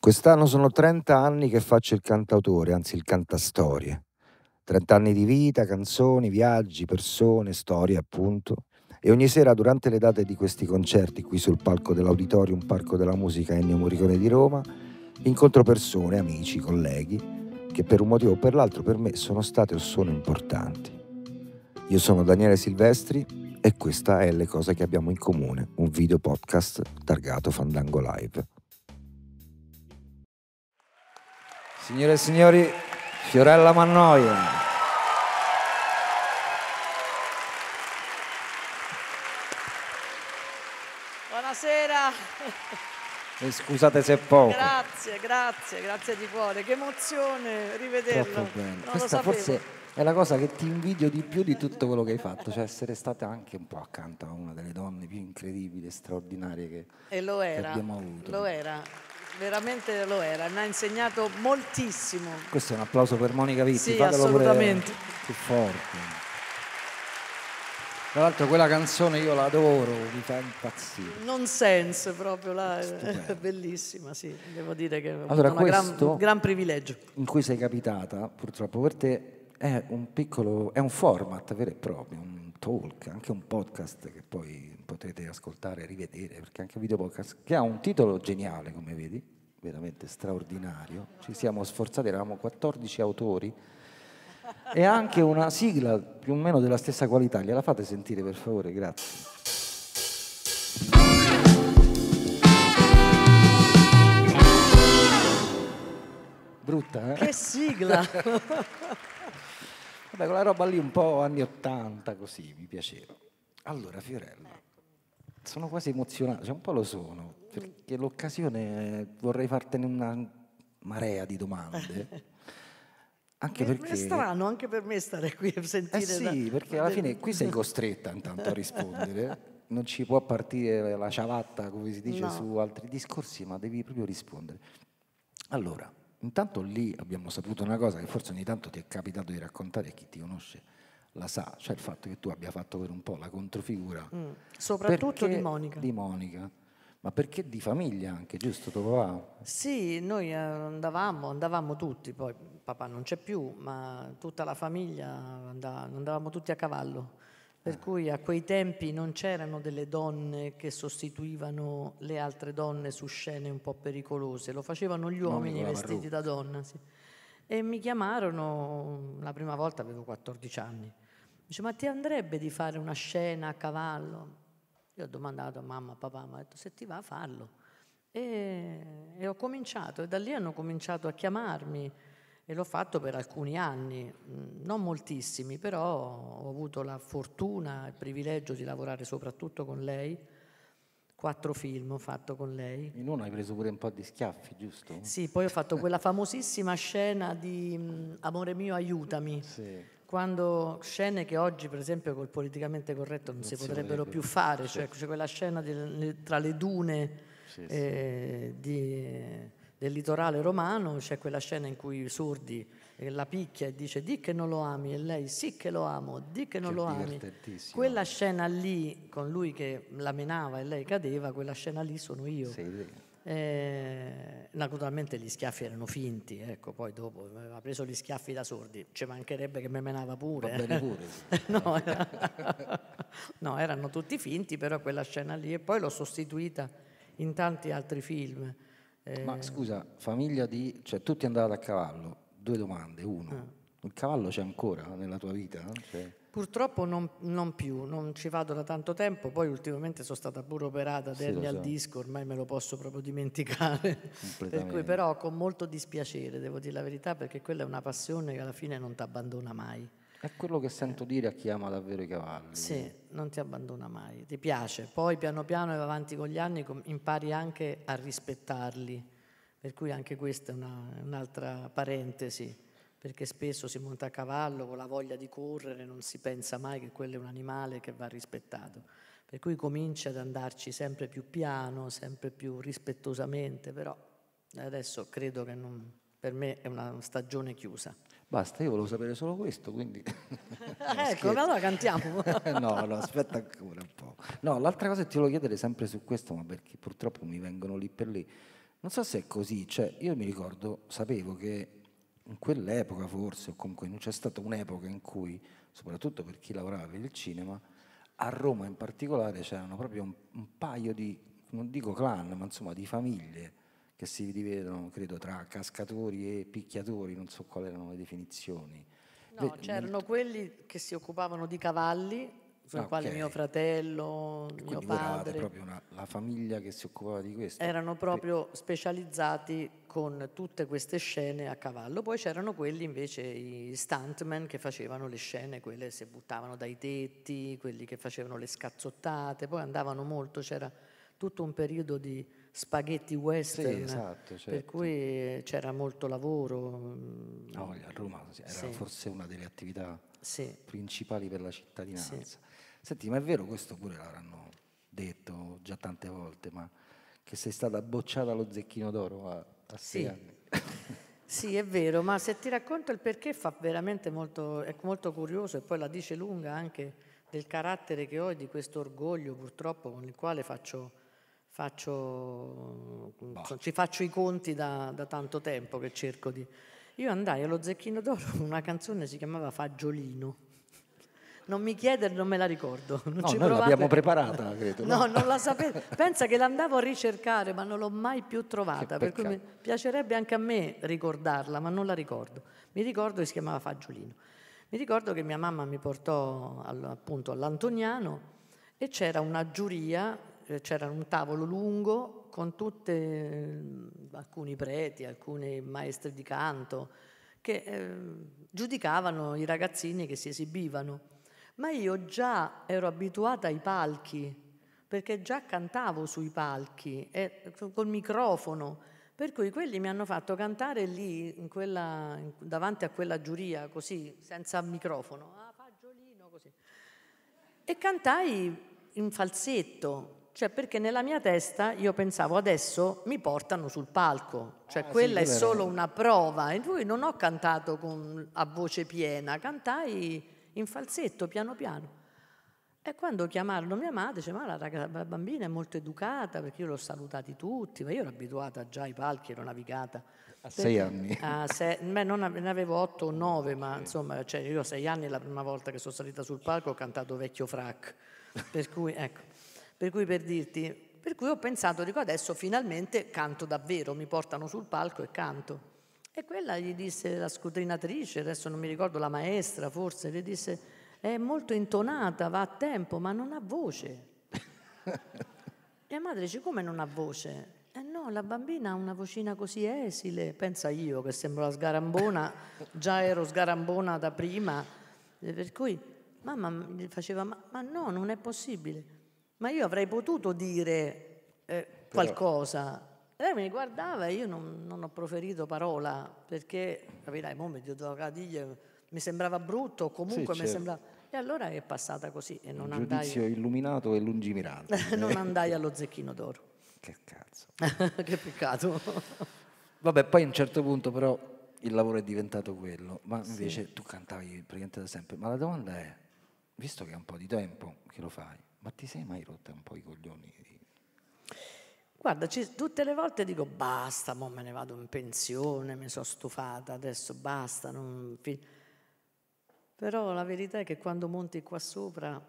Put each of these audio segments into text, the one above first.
Quest'anno sono 30 anni che faccio il cantautore, anzi il cantastorie. 30 anni di vita, canzoni, viaggi, persone, storie appunto. E ogni sera durante le date di questi concerti qui sul palco dell'Auditorium Parco della Musica Ennio Morricone di Roma, incontro persone, amici, colleghi che per un motivo o per l'altro per me sono state o sono importanti. Io sono Daniele Silvestri e questa è Le cose che abbiamo in comune, un video podcast targato Fandango Live. Signore e signori, Fiorella Mannoia. Buonasera. E scusate se è poco. Grazie, grazie, grazie di cuore. Che emozione rivederlo. Questa forse è la cosa che ti invidio di più di tutto quello che hai fatto, cioè essere stata anche un po' accanto a una delle donne più incredibili straordinarie che, e lo era, abbiamo avuto. Lo era. Veramente lo era, mi ha insegnato moltissimo. Questo è un applauso per Monica Vitti, sì, fatelo pure più forte. Tra l'altro quella canzone io la adoro, mi fa impazzire. Non sense proprio, la, è bellissima, sì, devo dire che è allora, un gran, gran privilegio. In cui sei capitata, purtroppo per te, è un piccolo, è un format vero e proprio, un talk, anche un podcast che poi potete ascoltare, e rivedere, perché anche un video podcast, che ha un titolo geniale, come vedi, veramente straordinario. Ci siamo sforzati, eravamo 14 autori e anche una sigla più o meno della stessa qualità. Gliela fate sentire per favore, grazie. Brutta, eh? Che sigla! Vabbè, quella roba lì un po' anni Ottanta, così, mi piaceva. Allora, Fiorella, sono quasi emozionato, cioè un po' lo sono, perché l'occasione eh, vorrei fartene una marea di domande. Anche per perché... È strano anche per me stare qui a sentire. Eh sì, la... perché alla fine qui sei costretta intanto a rispondere. Non ci può partire la ciabatta, come si dice, no. su altri discorsi, ma devi proprio rispondere. Allora, intanto lì abbiamo saputo una cosa che forse ogni tanto ti è capitato di raccontare e chi ti conosce la sa, cioè il fatto che tu abbia fatto per un po' la controfigura. Mm. Soprattutto di Monica. Di Monica, ma perché di famiglia anche, giusto tuo papà? Sì, noi eh, andavamo, andavamo tutti, poi papà non c'è più, ma tutta la famiglia andava, andavamo tutti a cavallo. Per ah. cui a quei tempi non c'erano delle donne che sostituivano le altre donne su scene un po' pericolose, lo facevano gli uomini vestiti da donna. Sì. E mi chiamarono, la prima volta avevo 14 anni, dice ma ti andrebbe di fare una scena a cavallo? Io ho domandato a mamma, a papà, mi ha detto se ti va fallo. E, e ho cominciato, e da lì hanno cominciato a chiamarmi e l'ho fatto per alcuni anni, non moltissimi, però ho avuto la fortuna e il privilegio di lavorare soprattutto con lei quattro film ho fatto con lei. In uno hai preso pure un po' di schiaffi, giusto? Sì, poi ho fatto quella famosissima scena di Amore mio aiutami, sì quando scene che oggi per esempio col politicamente corretto non, non si, potrebbero più fare, cioè c'è quella scena di, tra le dune sì, eh, sì. Di, del litorale romano, c'è quella scena in cui Sordi eh, la picchia e dice di che non lo ami e lei sì che lo amo, di che non che lo ami. Quella scena lì con lui che la menava e lei cadeva, quella scena lì sono io. Sì, eh, naturalmente gli schiaffi erano finti, ecco, poi dopo eh, aveva preso gli schiaffi da sordi, ci mancherebbe che me menava pure. pure no, era... no, erano tutti finti, però quella scena lì e poi l'ho sostituita in tanti altri film. Eh... Ma scusa, famiglia di... cioè tutti andavano a cavallo, due domande, uno. Ah. Il cavallo c'è ancora nella tua vita? Cioè... Purtroppo non, non, più, non ci vado da tanto tempo, poi ultimamente sono stata pure operata sì, derni al disco, ormai me lo posso proprio dimenticare, per cui però con molto dispiacere, devo dire la verità, perché quella è una passione che alla fine non ti abbandona mai. È quello che sento eh. dire a chi ama davvero i cavalli. Sì, non ti abbandona mai, ti piace, poi piano piano e avanti con gli anni impari anche a rispettarli, per cui anche questa è una, un'altra parentesi perché spesso si monta a cavallo con la voglia di correre, non si pensa mai che quello è un animale che va rispettato. Per cui comincia ad andarci sempre più piano, sempre più rispettosamente, però adesso credo che non, per me è una stagione chiusa. Basta, io volevo sapere solo questo, quindi... ecco, allora cantiamo. no, no, aspetta ancora un po'. No, l'altra cosa che ti volevo chiedere sempre su questo, ma perché purtroppo mi vengono lì per lì. Non so se è così, cioè io mi ricordo, sapevo che in quell'epoca forse, o comunque c'è stata un'epoca in cui, soprattutto per chi lavorava per il cinema, a Roma in particolare c'erano proprio un, un paio di, non dico clan, ma insomma di famiglie che si dividono, credo, tra cascatori e picchiatori, non so quali erano le definizioni. No, c'erano quelli che si occupavano di cavalli fra i ah, mio fratello, e mio padre. proprio una, la famiglia che si occupava di questo. Erano proprio specializzati con tutte queste scene a cavallo. Poi c'erano quelli invece, i stuntmen che facevano le scene, quelle si buttavano dai tetti, quelli che facevano le scazzottate, poi andavano molto, c'era tutto un periodo di spaghetti western, sì, esatto, certo. per cui c'era molto lavoro. No, mm. a Roma era sì. forse una delle attività sì. principali per la cittadinanza. Senti, ma è vero questo pure l'avranno detto già tante volte, ma che sei stata bocciata allo zecchino d'oro a, a sì. anni. sì, è vero, ma se ti racconto il perché fa veramente molto, è molto curioso e poi la dice lunga anche del carattere che ho e di questo orgoglio purtroppo con il quale faccio, faccio, mm, bah. ci faccio i conti da, da tanto tempo che cerco di... Io andai allo Zecchino d'Oro, una canzone si chiamava Fagiolino non mi chiederlo, non me la ricordo. Non no, ci noi l'abbiamo preparata, credo. No, no non la sapevo. Pensa che l'andavo a ricercare, ma non l'ho mai più trovata. Per cui mi piacerebbe anche a me ricordarla, ma non la ricordo. Mi ricordo che si chiamava Fagiolino. Mi ricordo che mia mamma mi portò appunto all'Antoniano e c'era una giuria, eh, c'era un tavolo lungo con tutti eh, alcuni preti, alcuni maestri di canto che eh, giudicavano i ragazzini che si esibivano ma io già ero abituata ai palchi, perché già cantavo sui palchi, eh, col microfono, per cui quelli mi hanno fatto cantare lì, in quella, in, davanti a quella giuria, così, senza microfono, ah, fagiolino, così. E cantai in falsetto, cioè perché nella mia testa io pensavo adesso mi portano sul palco, cioè ah, quella sì, è vero. solo una prova e poi non ho cantato con, a voce piena, cantai in falsetto, piano piano. E quando chiamarono mia madre, dice, ma la, raga, la bambina è molto educata, perché io l'ho salutata tutti, ma io ero abituata già ai palchi, ero navigata. A sei perché, anni? A sei, beh, non, ne avevo otto o nove, ma okay. insomma, cioè, io a sei anni la prima volta che sono salita sul palco ho cantato Vecchio Frac. Per cui, ecco, per cui per dirti, per cui ho pensato, dico adesso finalmente canto davvero, mi portano sul palco e canto. E quella gli disse la scutrinatrice, adesso non mi ricordo, la maestra forse, le disse è molto intonata, va a tempo, ma non ha voce. mia madre dice come non ha voce? Eh no, la bambina ha una vocina così esile, pensa io che sembro la sgarambona, già ero sgarambona da prima, per cui mamma gli faceva ma, ma no, non è possibile. Ma io avrei potuto dire eh, qualcosa e Lei mi guardava e io non, non ho proferito parola perché, capirai, mo mi, mi sembrava brutto, comunque sì, mi certo. sembrava... E allora è passata così e non Un andai... giudizio illuminato e lungimirante. non andai allo zecchino d'oro. Che cazzo. che peccato. Vabbè, poi a un certo punto però il lavoro è diventato quello, ma invece sì. tu cantavi praticamente da sempre. Ma la domanda è, visto che è un po' di tempo che lo fai, ma ti sei mai rotta un po' i coglioni Guarda, tutte le volte dico basta, mo me ne vado in pensione, mi sono stufata, adesso basta. Non... Però la verità è che quando monti qua sopra...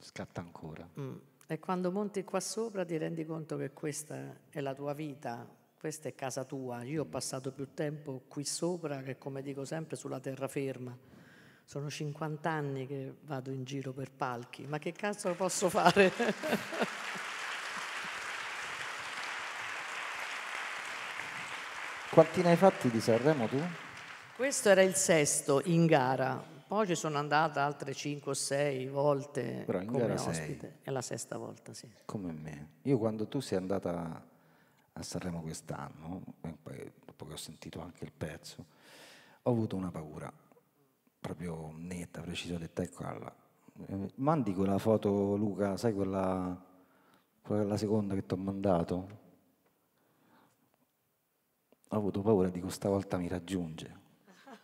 Scatta ancora. Mm, e quando monti qua sopra ti rendi conto che questa è la tua vita, questa è casa tua. Io ho mm. passato più tempo qui sopra che, come dico sempre, sulla terraferma. Sono 50 anni che vado in giro per palchi, ma che cazzo posso fare? Quanti ne hai fatti di Sanremo tu? Questo era il sesto in gara, poi ci sono andata altre 5 o 6 volte Però in come gara ospite. Sei. È la sesta volta, sì. Come me. Io quando tu sei andata a Sanremo quest'anno, dopo che ho sentito anche il pezzo, ho avuto una paura proprio netta, precisa, detta e ecco, quella. Eh, mandi quella foto, Luca, sai quella, quella la seconda che ti ho mandato? ho avuto paura, di questa volta mi raggiunge.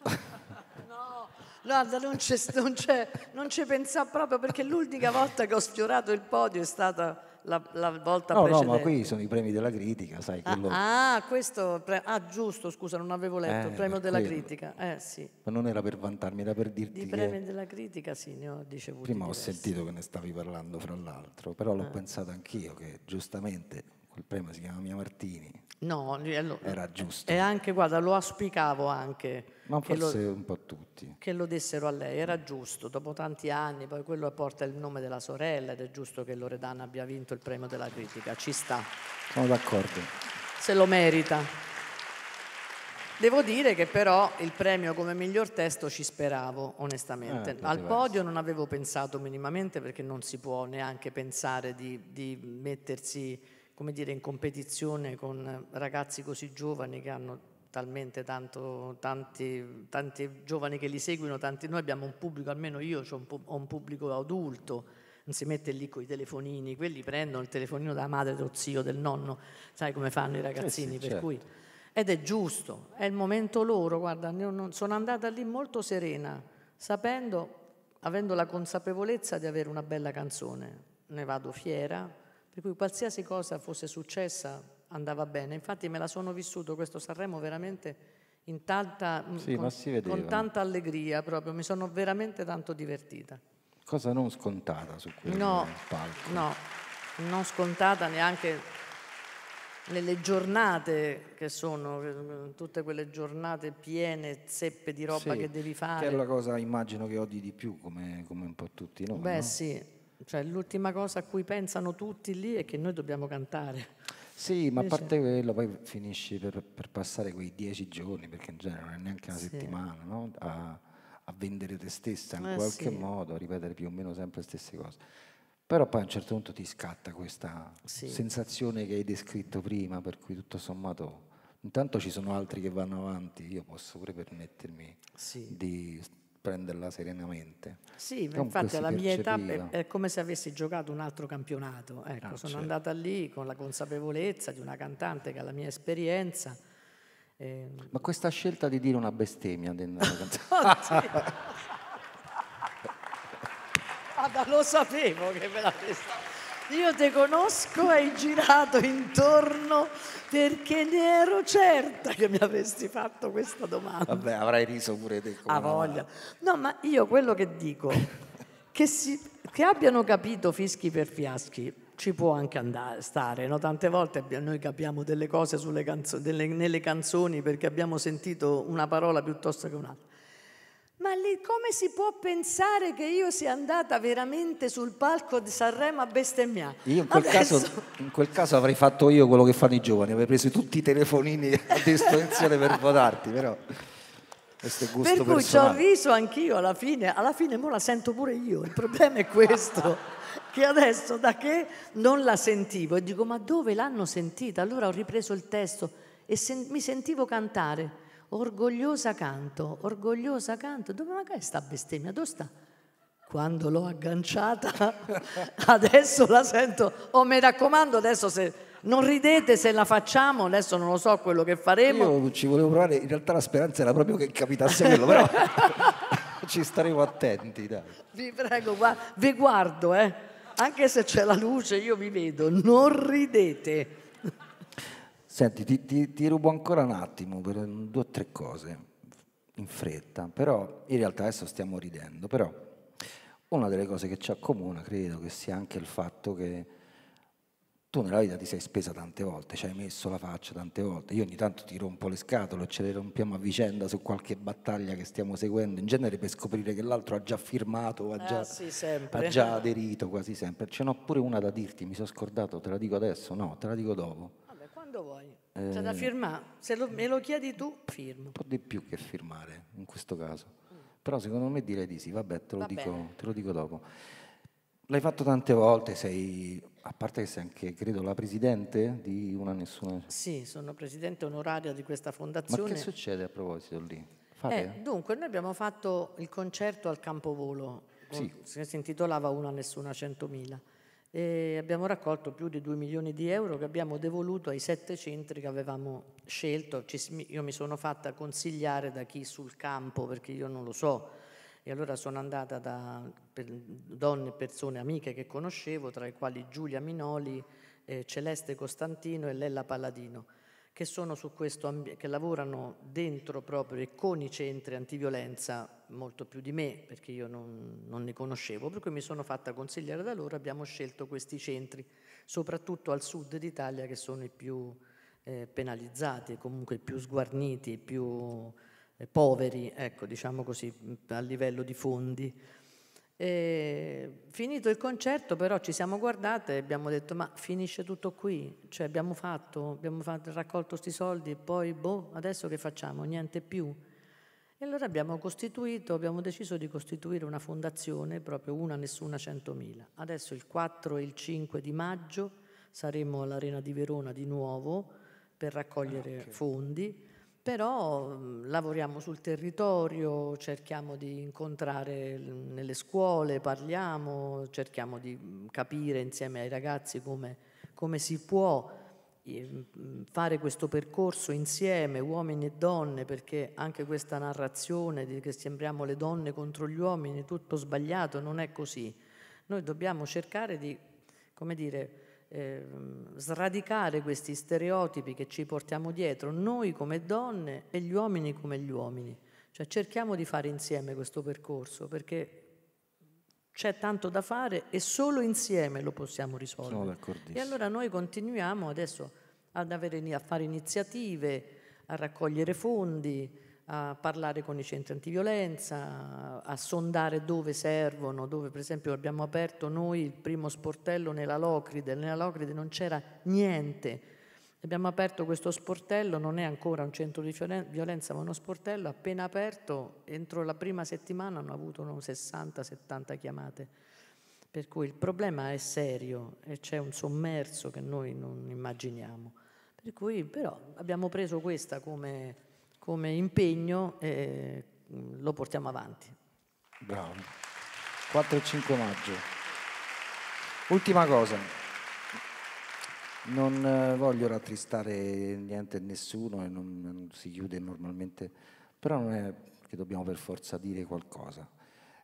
no, guarda, non c'è, non, c'è, non c'è pensa proprio perché l'unica volta che ho sfiorato il podio è stata la, la, volta no, precedente. No, ma qui sono i premi della critica, sai. Ah, quello... Ah, ah, questo, pre... ah, giusto, scusa, non avevo letto, eh, il premio della quello. critica, eh sì. Ma non era per vantarmi, era per dirti Di premi della critica sì, ne ho ricevuti Prima diversi. ho sentito che ne stavi parlando, fra l'altro, però l'ho ah. pensato anch'io che giustamente il premio si chiama Mia Martini. No, era giusto. E anche, guarda, lo auspicavo anche. Ma forse lo, un po' tutti. Che lo dessero a lei, era giusto, dopo tanti anni, poi quello porta il nome della sorella ed è giusto che Loredana abbia vinto il premio della critica, ci sta. Sono d'accordo. Se lo merita. Devo dire che però il premio come miglior testo ci speravo, onestamente. Eh, Al podio non avevo pensato minimamente perché non si può neanche pensare di, di mettersi come dire, in competizione con ragazzi così giovani che hanno talmente tanto, tanti, tanti giovani che li seguono, tanti, noi abbiamo un pubblico, almeno io ho un pubblico adulto, non si mette lì con i telefonini, quelli prendono il telefonino della madre, dello zio, del nonno, sai come fanno i ragazzini, eh sì, per certo. cui... Ed è giusto, è il momento loro, guarda, sono andata lì molto serena, sapendo, avendo la consapevolezza di avere una bella canzone, ne vado fiera, per cui qualsiasi cosa fosse successa andava bene. Infatti me la sono vissuto questo Sanremo veramente tanta, mm, sì, con, con tanta allegria proprio, mi sono veramente tanto divertita. Cosa non scontata su quel no, palco. No, non scontata neanche nelle giornate che sono, mm, tutte quelle giornate piene, zeppe di roba sì, che devi fare. Che è la cosa immagino che odi di più, come, come un po' tutti noi. Beh no? sì, cioè l'ultima cosa a cui pensano tutti lì è che noi dobbiamo cantare. Sì, ma a parte quello, poi finisci per, per, passare quei dieci giorni, perché in genere non è neanche una sì. settimana, no? a, a, vendere te stessa in eh qualche sì. modo, a ripetere più o meno sempre le stesse cose. Però poi a un certo punto ti scatta questa sì. sensazione che hai descritto prima, per cui tutto sommato, intanto ci sono altri che vanno avanti, io posso pure permettermi di prenderla serenamente. Sì, Comunque infatti alla mia età è, è, come se avessi giocato un altro campionato. Ecco, ah, sono certo. andata lì con la consapevolezza di una cantante che ha la mia esperienza. Eh... Ma questa scelta di dire una bestemmia dentro la canzone... ah, lo sapevo che me l'avresti... Io te conosco, hai girato intorno perché ne ero certa che mi avresti fatto questa domanda. Vabbè, avrai riso pure te. Come voglia. No, ma io quello che dico, che, si, che abbiano capito fischi per fiaschi, ci può anche andare, stare, no? tante volte noi capiamo delle cose canzo- delle, nelle canzoni perché abbiamo sentito una parola piuttosto che un'altra ma lì come si può pensare che io sia andata veramente sul palco di Sanremo a bestemmiare? Io in quel, Adesso... caso, in quel caso, avrei fatto io quello che fanno i giovani, avrei preso tutti i telefonini a disposizione per votarti, però questo è gusto Per cui ci ho riso anch'io alla fine, alla fine mo la sento pure io, il problema è questo. che adesso da che non la sentivo e dico ma dove l'hanno sentita? Allora ho ripreso il testo e sen- mi sentivo cantare Orgogliosa canto, orgogliosa canto, dove magari sta bestemmia? Dove sta? Quando l'ho agganciata, adesso la sento. Oh, mi raccomando, adesso se non ridete se la facciamo, adesso non lo so quello che faremo. Io ci volevo provare, in realtà la speranza era proprio che capitasse quello, però ci staremo attenti. Dai. Vi prego, vi guardo, eh. anche se c'è la luce, io vi vedo, non ridete. Senti, ti, ti, ti, rubo ancora un attimo per due o tre cose in fretta, però in realtà adesso stiamo ridendo, però una delle cose che ci accomuna credo che sia anche il fatto che tu nella vita ti sei spesa tante volte, ci hai messo la faccia tante volte, io ogni tanto ti rompo le scatole, ce le rompiamo a vicenda su qualche battaglia che stiamo seguendo, in genere per scoprire che l'altro ha già firmato, ha ah, già, ah, sì, ha già aderito quasi sempre, ce n'ho pure una da dirti, mi sono scordato, te la dico adesso? No, te la dico dopo quando vuoi, eh, c'è da eh. firmare. Se lo, me lo chiedi tu, firmo. Un po' di più che firmare in questo caso. Mm. Però secondo me direi di sì, vabbè, te lo, Va dico, te lo dico dopo. L'hai fatto tante volte, sei, a parte che sei anche, credo, la presidente di Una Nessuna. Sì, sono presidente onoraria di questa fondazione. Ma che succede a proposito lì? Eh, dunque, noi abbiamo fatto il concerto al Campovolo, sì. si intitolava Una Nessuna 100.000 e abbiamo raccolto più di 2 milioni di euro che abbiamo devoluto ai sette centri che avevamo scelto. io mi sono fatta consigliare da chi sul campo perché io non lo so e allora sono andata da donne, e persone, amiche che conoscevo, tra i quali Giulia Minoli, eh, Celeste Costantino e Lella Palladino che, questo, che, lavorano dentro proprio e con i centri antiviolenza molto più di me, perché io non, non ne conoscevo, per cui mi sono fatta consigliare da loro, abbiamo scelto questi centri, soprattutto al sud d'Italia, che sono i più eh, penalizzati, comunque i più sguarniti, i più eh, poveri, ecco, diciamo così, a livello di fondi. E finito il concerto, però ci siamo guardate e abbiamo detto: Ma finisce tutto qui? Cioè, abbiamo fatto, abbiamo fatto, raccolto questi soldi e poi, boh, adesso che facciamo? Niente più. E allora abbiamo costituito, abbiamo deciso di costituire una fondazione, proprio una, nessuna, 100.000. Adesso il 4 e il 5 di maggio saremo all'Arena di Verona di nuovo per raccogliere ah, okay. fondi però lavoriamo sul territorio, cerchiamo di incontrare nelle scuole, parliamo, cerchiamo di capire insieme ai ragazzi come, come si può fare questo percorso insieme, uomini e donne, perché anche questa narrazione di che sembriamo le donne contro gli uomini, tutto sbagliato, non è così. Noi dobbiamo cercare di, come dire, eh, sradicare questi stereotipi che ci portiamo dietro, noi come donne e gli uomini come gli uomini. Cioè cerchiamo di fare insieme questo percorso perché c'è tanto da fare e solo insieme lo possiamo risolvere. E allora noi continuiamo adesso ad avere, a fare iniziative, a raccogliere fondi, a parlare con i centri antiviolenza, a sondare dove servono, dove per esempio abbiamo aperto noi il primo sportello nella Locride, nella Locride non c'era niente. Abbiamo aperto questo sportello, non è ancora un centro di violenza, ma uno sportello appena aperto, entro la prima settimana hanno avuto 60-70 chiamate. Per cui il problema è serio e c'è un sommerso che noi non immaginiamo. Per cui però abbiamo preso questa come come impegno e eh, lo portiamo avanti. Bravo. 4 e 5 maggio. Ultima cosa, non eh, voglio rattristare niente e nessuno e non, non si chiude normalmente, però non è che dobbiamo per forza dire qualcosa.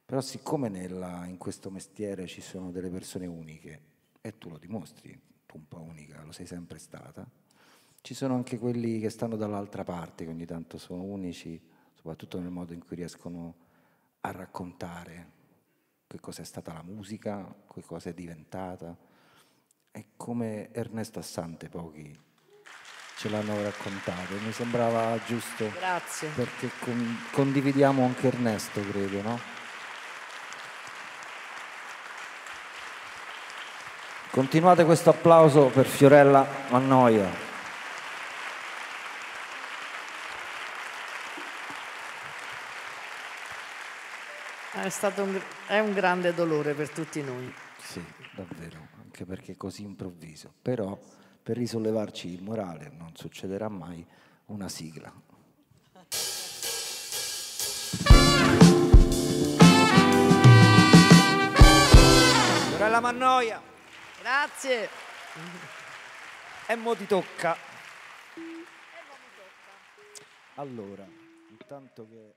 Però siccome nella, in questo mestiere ci sono delle persone uniche, e tu lo dimostri, tu un po' unica, lo sei sempre stata, ci sono anche quelli che stanno dall'altra parte, che ogni tanto sono unici, soprattutto nel modo in cui riescono a raccontare che cosa è stata la musica, che cosa è diventata. E come Ernesto Assante pochi ce l'hanno raccontato, mi sembrava giusto. Grazie. Perché con, condividiamo anche Ernesto, credo, no? Continuate questo applauso per Fiorella Mannoia. È stato un, è un grande dolore per tutti noi. Sì, davvero, anche perché così improvviso. Però per risollevarci il morale non succederà mai una sigla. Sorella Mannoia. Grazie. E mo ti tocca. E mo mi tocca. Allora, intanto che...